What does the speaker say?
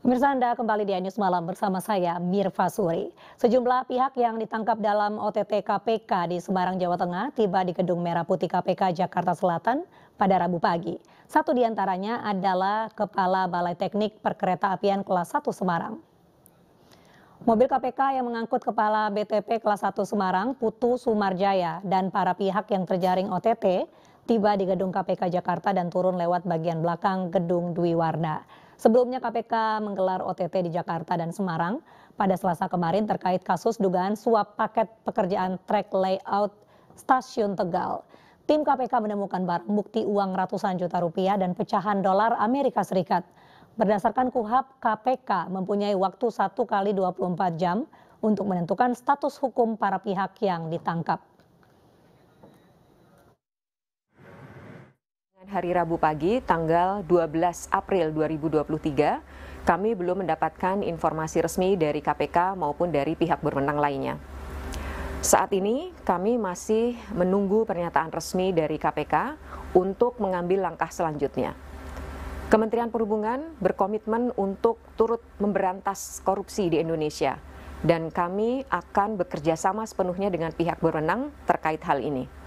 Pemirsa Anda kembali di News Malam bersama saya Mirfa Suri. Sejumlah pihak yang ditangkap dalam OTT KPK di Semarang, Jawa Tengah tiba di Gedung Merah Putih KPK Jakarta Selatan pada Rabu pagi. Satu di antaranya adalah Kepala Balai Teknik Perkeretaapian Kelas 1 Semarang. Mobil KPK yang mengangkut Kepala BTP Kelas 1 Semarang, Putu Sumarjaya, dan para pihak yang terjaring OTT tiba di Gedung KPK Jakarta dan turun lewat bagian belakang Gedung Dwi Warna. Sebelumnya KPK menggelar OTT di Jakarta dan Semarang pada Selasa kemarin terkait kasus dugaan suap paket pekerjaan track layout stasiun Tegal. Tim KPK menemukan barang bukti uang ratusan juta rupiah dan pecahan dolar Amerika Serikat. Berdasarkan KUHAP, KPK mempunyai waktu 1 kali 24 jam untuk menentukan status hukum para pihak yang ditangkap. Hari Rabu pagi, tanggal 12 April 2023, kami belum mendapatkan informasi resmi dari KPK maupun dari pihak berwenang lainnya. Saat ini kami masih menunggu pernyataan resmi dari KPK untuk mengambil langkah selanjutnya. Kementerian Perhubungan berkomitmen untuk turut memberantas korupsi di Indonesia dan kami akan bekerja sama sepenuhnya dengan pihak berwenang terkait hal ini.